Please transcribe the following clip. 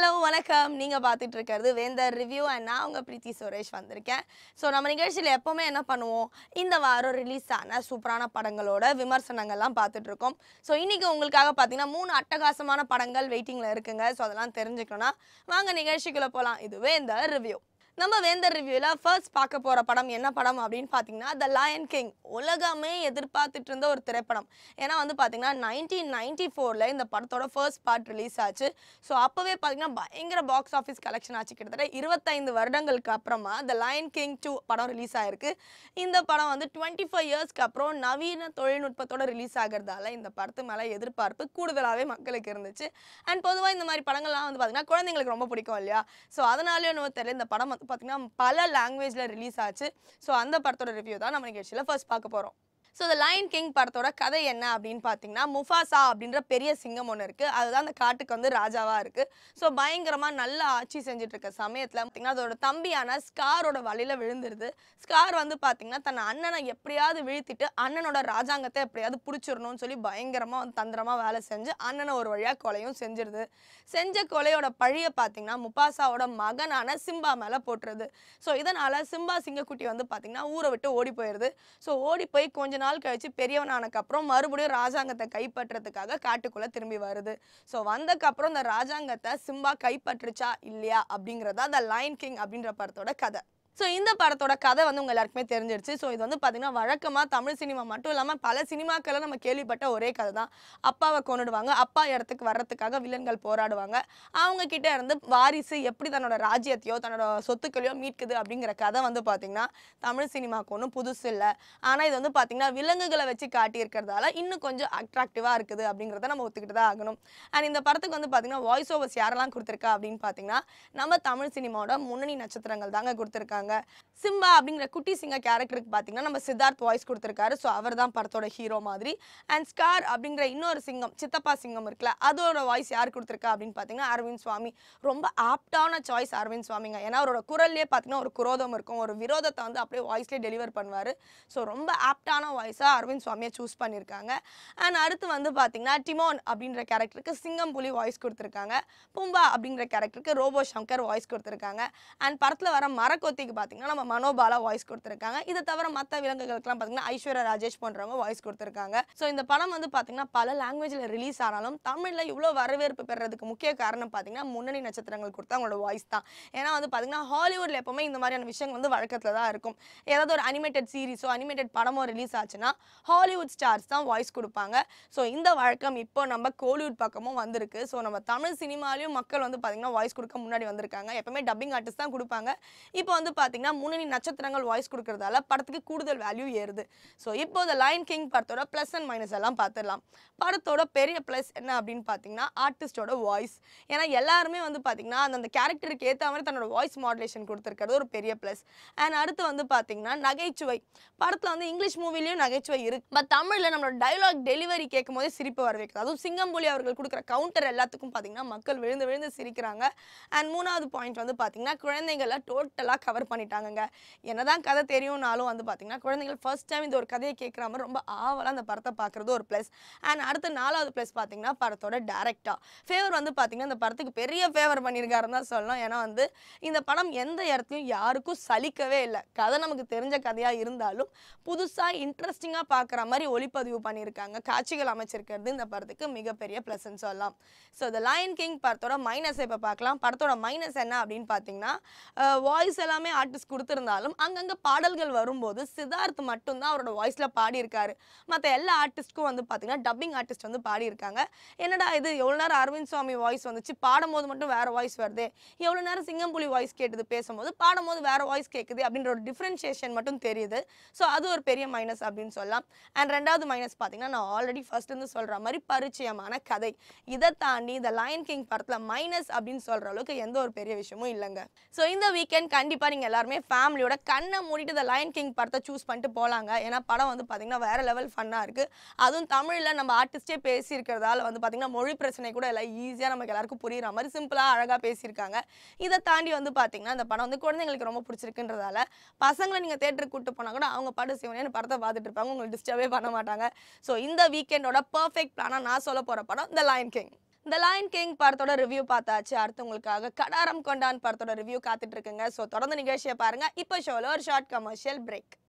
hello வணக்கம் நீங்கள் பார்த்துட்டு இருக்கிறது வேந்தர் ரிவ்யூ அண்ட் நான் உங்கள் பிரீத்தி சுரேஷ் வந்திருக்கேன் ஸோ நம்ம நிகழ்ச்சியில் எப்போவுமே என்ன பண்ணுவோம் இந்த வாரம் ரிலீஸ் ஆன சூப்பரான படங்களோட விமர்சனங்கள்லாம் பார்த்துட்ருக்கோம் ஸோ இன்றைக்கி உங்களுக்காக பார்த்தீங்கன்னா மூணு அட்டகாசமான படங்கள் வெயிட்டிங்கில் இருக்குங்க ஸோ அதெல்லாம் தெரிஞ்சுக்கணும்னா வாங்க நிகழ்ச்சிக்குள்ளே போகலாம் இது வேந்தர் ரிவ்யூ நம்ம வேந்தர் ரிவ்யூவில் ஃபர்ஸ்ட் பார்க்க போகிற படம் என்ன படம் அப்படின்னு பார்த்தீங்கன்னா த லயன் கிங் உலகமே எதிர்பார்த்துட்டு இருந்த ஒரு திரைப்படம் ஏன்னா வந்து பார்த்தீங்கன்னா நைன்டீன் நைன்டி ஃபோரில் இந்த படத்தோட ஃபர்ஸ்ட் பார்ட் ரிலீஸ் ஆச்சு ஸோ அப்போவே பார்த்தீங்கன்னா பயங்கர பாக்ஸ் ஆஃபீஸ் கலெக்ஷன் ஆச்சு கிட்டத்தட்ட இருபத்தைந்து வருடங்களுக்கு அப்புறமா த லயன் கிங் டூ படம் ரிலீஸ் ஆகிருக்கு இந்த படம் வந்து டுவெண்ட்டி ஃபைவ் இயர்ஸ்க்கு அப்புறம் நவீன தொழில்நுட்பத்தோட ரிலீஸ் ஆகிறதால இந்த படத்து மேலே எதிர்பார்ப்பு கூடுதலாகவே மக்களுக்கு இருந்துச்சு அண்ட் பொதுவாக இந்த மாதிரி படங்கள்லாம் வந்து பார்த்தீங்கன்னா குழந்தைங்களுக்கு ரொம்ப பிடிக்கும் இல்லையா ஸோ அதனாலேயும் தெரியல இந்த படம் பார்த்தீங்கன்னா பல லாங்குவேஜில் ரிலீஸ் ஆச்சு ஸோ அந்த படத்தோட ரிவ்யூ தான் நம்ம நிகழ்ச்சியில் ஃபர்ஸ்ட் பார்க்க போகிறோம் ஸோ இந்த லயன் கிங் படத்தோட கதை என்ன அப்படின்னு பார்த்தீங்கன்னா முஃபாசா அப்படின்ற பெரிய சிங்கம் ஒன்று இருக்குது அதுதான் அந்த காட்டுக்கு வந்து ராஜாவாக இருக்குது ஸோ பயங்கரமாக நல்லா ஆட்சி செஞ்சுட்டு இருக்க சமயத்தில் பார்த்தீங்கன்னா அதோட தம்பியான ஸ்காரோட வழியில் விழுந்துருது ஸ்கார் வந்து பார்த்தீங்கன்னா தன் அண்ணனை எப்படியாவது வீழ்த்திட்டு அண்ணனோட ராஜாங்கத்தை எப்படியாவது பிடிச்சிடணும்னு சொல்லி பயங்கரமாக வந்து தந்திரமாக வேலை செஞ்சு அண்ணனை ஒரு வழியாக கொலையும் செஞ்சிருது செஞ்ச கொலையோட பழியை பார்த்தீங்கன்னா முஃபாசாவோட மகனான சிம்பா மேலே போட்டுருது ஸோ இதனால் சிம்பா சிங்கக்குட்டி வந்து பார்த்தீங்கன்னா ஊரை விட்டு ஓடி போயிடுது ஸோ ஓடி போய் கொஞ்சம் கொஞ்ச நாள் கழித்து பெரியவனானக்கப்புறம் மறுபடியும் ராஜாங்கத்தை கைப்பற்றதுக்காக காட்டுக்குள்ள திரும்பி வருது ஸோ வந்தக்கப்புறம் இந்த ராஜாங்கத்தை சிம்பா கைப்பற்றுச்சா இல்லையா அப்படிங்கிறதா த லைன் கிங் அப்படின்ற படத்தோட கதை ஸோ இந்த படத்தோட கதை வந்து உங்கள் எல்லாருக்குமே தெரிஞ்சிருச்சு ஸோ இது வந்து பார்த்தீங்கன்னா வழக்கமாக தமிழ் சினிமா மட்டும் இல்லாமல் பல சினிமாக்களை நம்ம கேள்விப்பட்ட ஒரே கதை தான் அப்பாவை கொண்டுடுவாங்க அப்பா இடத்துக்கு வர்றதுக்காக வில்லன்கள் போராடுவாங்க அவங்க இருந்து வாரிசு எப்படி தன்னோட ராஜ்யத்தையோ தன்னோட சொத்துக்களையோ மீட்குது அப்படிங்கிற கதை வந்து பார்த்தீங்கன்னா தமிழ் சினிமாவுக்கு ஒன்றும் புதுசு இல்லை ஆனால் இது வந்து பார்த்தீங்கன்னா விலங்குகளை வச்சு காட்டியிருக்கிறதால இன்னும் கொஞ்சம் அட்ராக்டிவாக இருக்குது அப்படிங்கிறத நம்ம ஒத்துக்கிட்டு தான் ஆகணும் அண்ட் இந்த படத்துக்கு வந்து பார்த்தீங்கன்னா வாய்ஸ் ஓவர்ஸ் யாரெல்லாம் கொடுத்துருக்கா அப்படின்னு பார்த்தீங்கன்னா நம்ம தமிழ் சினிமாவோட முன்னணி நட்சத்திரங்கள் தாங்க கொடுத்துருக்காங்க கொடுத்துருக்காங்க சிம்பா அப்படிங்கிற குட்டி சிங்க கேரக்டருக்கு பார்த்தீங்கன்னா நம்ம சித்தார்த் வாய்ஸ் கொடுத்துருக்காரு ஸோ அவர் தான் படத்தோட ஹீரோ மாதிரி அண்ட் ஸ்கார் அப்படிங்கிற இன்னொரு சிங்கம் சித்தப்பா சிங்கம் இருக்குல்ல அதோட வாய்ஸ் யார் கொடுத்துருக்கா அப்படின்னு பார்த்தீங்கன்னா அரவிந்த் சுவாமி ரொம்ப ஆப்டான சாய்ஸ் அரவிந்த் சுவாமிங்க ஏன்னா அவரோட குரல்லே பார்த்தீங்கன்னா ஒரு குரோதம் இருக்கும் ஒரு விரோதத்தை வந்து அப்படியே வாய்ஸ்லேயே டெலிவர் பண்ணுவார் ஸோ ரொம்ப ஆப்டான வாய்ஸாக அரவிந்த் சுவாமியை சூஸ் பண்ணியிருக்காங்க அண்ட் அடுத்து வந்து பார்த்தீங்கன்னா டிமோன் அப்படின்ற கேரக்டருக்கு சிங்கம் புலி வாய்ஸ் கொடுத்துருக்காங்க பூம்பா அப்படிங்கிற கேரக்டருக்கு ரோபோ சங்கர் வாய்ஸ் கொடுத்துருக்காங்க அண்ட் படத்தில் வர மரக்கொத்திக்கு பார்த்தீங்கன்னா நம்ம மனோபாலா வாய்ஸ் கொடுத்துருக்காங்க இதை தவிர மற்ற விலங்குகளுக்குலாம் பார்த்தீங்கன்னா ஐஸ்வர்யா ராஜேஷ் போன்றவங்க வாய்ஸ் கொடுத்துருக்காங்க ஸோ இந்த படம் வந்து பார்த்தீங்கன்னா பல லாங்குவேஜில் ரிலீஸ் ஆனாலும் தமிழில் இவ்வளோ வரவேற்பு பெறதுக்கு முக்கிய காரணம் பார்த்தீங்கன்னா முன்னணி நட்சத்திரங்கள் கொடுத்து அவங்களோட வாய்ஸ் தான் ஏன்னா வந்து பார்த்தீங்கன்னா ஹாலிவுட்டில் எப்போவுமே இந்த மாதிரியான விஷயங்கள் வந்து வழக்கத்தில் தான் இருக்கும் ஏதாவது ஒரு அனிமேட்டட் சீரிஸோ அனிமேட்டட் படமோ ரிலீஸ் ஆச்சுன்னா ஹாலிவுட் ஸ்டார்ஸ் தான் வாய்ஸ் கொடுப்பாங்க ஸோ இந்த வழக்கம் இப்போ நம்ம கோலிவுட் பக்கமும் வந்திருக்கு ஸோ நம்ம தமிழ் சினிமாலையும் மக்கள் வந்து பார்த்தீங்கன்னா வாய்ஸ் கொடுக்க முன்னாடி வந்திருக்காங்க எப்போவுமே டப்பிங் ஆர்டிஸ்ட் தான் கொடுப்பாங்க இப்போ வந்து பார்த்தீங்கன்னா பார்த்தீங்கன்னா முன்னணி நட்சத்திரங்கள் வாய்ஸ் கொடுக்கறதால படத்துக்கு கூடுதல் வேல்யூ ஏறுது ஸோ இப்போ இந்த லைன் கிங் படத்தோட ப்ளஸ் அண்ட் மைனஸ் எல்லாம் பார்த்துடலாம் படத்தோட பெரிய ப்ளஸ் என்ன அப்படின்னு பார்த்தீங்கன்னா ஆர்டிஸ்டோட வாய்ஸ் ஏன்னா எல்லாருமே வந்து பார்த்தீங்கன்னா அந்த கேரக்டருக்கு ஏற்ற மாதிரி தன்னோட வாய்ஸ் மாடுலேஷன் கொடுத்துருக்கிறது ஒரு பெரிய ப்ளஸ் அண்ட் அடுத்து வந்து பார்த்தீங்கன்னா நகைச்சுவை படத்தில் வந்து இங்கிலீஷ் மூவிலையும் நகைச்சுவை இருக்குது பட் தமிழில் நம்மளோட டைலாக் டெலிவரி கேட்கும் போதே சிரிப்பு வர வைக்கிறது அதுவும் சிங்கம்பொலி அவர்கள் கொடுக்குற கவுண்டர் எல்லாத்துக்கும் பார்த்தீங்கன்னா மக்கள் விழுந்து விழுந்து சிரிக்கிறாங்க அண்ட் மூணாவது பாயிண்ட் வந்து பார்த்தீங்கன்னா குழந்தைங்களை டோட்டலாக கவர் பண்ணிட்டாங்கங்க என்னதான் கதை தெரியும்னாலும் வந்து பார்த்தீங்கன்னா குழந்தைகள் ஃபர்ஸ்ட் டைம் இந்த ஒரு கதையை கேட்குற மாதிரி ரொம்ப ஆவலாக அந்த படத்தை பார்க்குறது ஒரு ப்ளஸ் அண்ட் அடுத்த நாலாவது ப்ளஸ் பார்த்தீங்கன்னா படத்தோட டேரக்டாக ஃபேவர் வந்து பார்த்தீங்கன்னா இந்த படத்துக்கு பெரிய ஃபேவர் பண்ணியிருக்காருன்னு தான் சொல்லலாம் ஏன்னா வந்து இந்த படம் எந்த இடத்துலையும் யாருக்கும் சலிக்கவே இல்லை கதை நமக்கு தெரிஞ்ச கதையாக இருந்தாலும் புதுசாக இன்ட்ரெஸ்டிங்காக பார்க்குற மாதிரி ஒளிப்பதிவு பண்ணியிருக்காங்க காட்சிகள் அமைச்சிருக்கிறது இந்த படத்துக்கு மிகப்பெரிய ப்ளஸ்ன்னு சொல்லலாம் ஸோ த லயன் கிங் படத்தோட மைனஸ் இப்போ பார்க்கலாம் படத்தோட மைனஸ் என்ன அப்படின்னு பார்த்தீங்கன்னா வாய்ஸ் எல்லாமே ஆர்டிஸ்ட் கொடுத்துருந்தாலும் அங்கங்கே பாடல்கள் வரும்போது சித்தார்த் மட்டும்தான் அவரோட வாய்ஸில் பாடியிருக்காரு மற்ற எல்லா ஆர்டிஸ்ட்க்கும் வந்து பார்த்திங்கன்னா டப்பிங் ஆர்டிஸ்ட் வந்து பாடியிருக்காங்க என்னடா இது எவ்வளோ நேரம் அரவிந்த் சுவாமி வாய்ஸ் வந்துச்சு பாடும்போது மட்டும் வேறு வாய்ஸ் வருது எவ்வளோ நேரம் சிங்கம்புலி வாய்ஸ் கேட்டது பேசும்போது பாடும்போது வேறு வாய்ஸ் கேட்குது அப்படின்ற ஒரு டிஃப்ரென்ஷியேஷன் மட்டும் தெரியுது ஸோ அது ஒரு பெரிய மைனஸ் அப்படின்னு சொல்லலாம் அண்ட் ரெண்டாவது மைனஸ் பார்த்தீங்கன்னா நான் ஆல்ரெடி ஃபர்ஸ்ட்லேருந்து சொல்கிற மாதிரி பரிச்சயமான கதை இதை தாண்டி இந்த லயன் கிங் படத்தில் மைனஸ் அப்படின்னு சொல்கிற அளவுக்கு எந்த ஒரு பெரிய விஷயமும் இல்லைங்க ஸோ இந்த வீக்கெண்ட் கண்டிப்பாக நீங்கள் எல்லாருமே ஃபேமிலியோட கண்ணை மூடிட்டு இந்த லயன் கிங் படத்தை சூஸ் பண்ணிட்டு போகலாங்க ஏன்னா படம் வந்து பார்த்திங்கன்னா வேறு லெவல் ஃபன்னாக இருக்குது அதுவும் தமிழில் நம்ம ஆர்டிஸ்டே பேசியிருக்கிறதால வந்து பார்த்திங்கன்னா மொழி பிரச்சனை கூட எல்லாம் ஈஸியாக நமக்கு எல்லாருக்கும் புரிகிற மாதிரி சிம்பிளாக அழகாக பேசியிருக்காங்க இதை தாண்டி வந்து பார்த்திங்கன்னா இந்த படம் வந்து குழந்தைங்களுக்கு ரொம்ப பிடிச்சிருக்குன்றதால பசங்களை நீங்கள் தேட்டருக்கு கூப்பிட்டு போனால் கூட அவங்க படம் சிவனேன்னு படத்தை பார்த்துட்டு இருப்பாங்க உங்களுக்கு டிஸ்டர்பே பண்ண மாட்டாங்க ஸோ இந்த வீக்கெண்டோட பர்ஃபெக்ட் பிளானாக நான் சொல்ல போகிற படம் த லயன் கிங் இந்த லைன் கிங் படத்தோட ரிவ்யூ பார்த்தாச்சு அடுத்து உங்களுக்காக கடாரம் கொண்டான் படத்தோட ரிவ்யூ காத்துட்டு இருக்குங்க ஸோ தொடர்ந்து நிகழ்ச்சியை பாருங்க இப்போ ஷோவில் ஒரு ஷார்ட் கமர்ஷியல் பிரேக்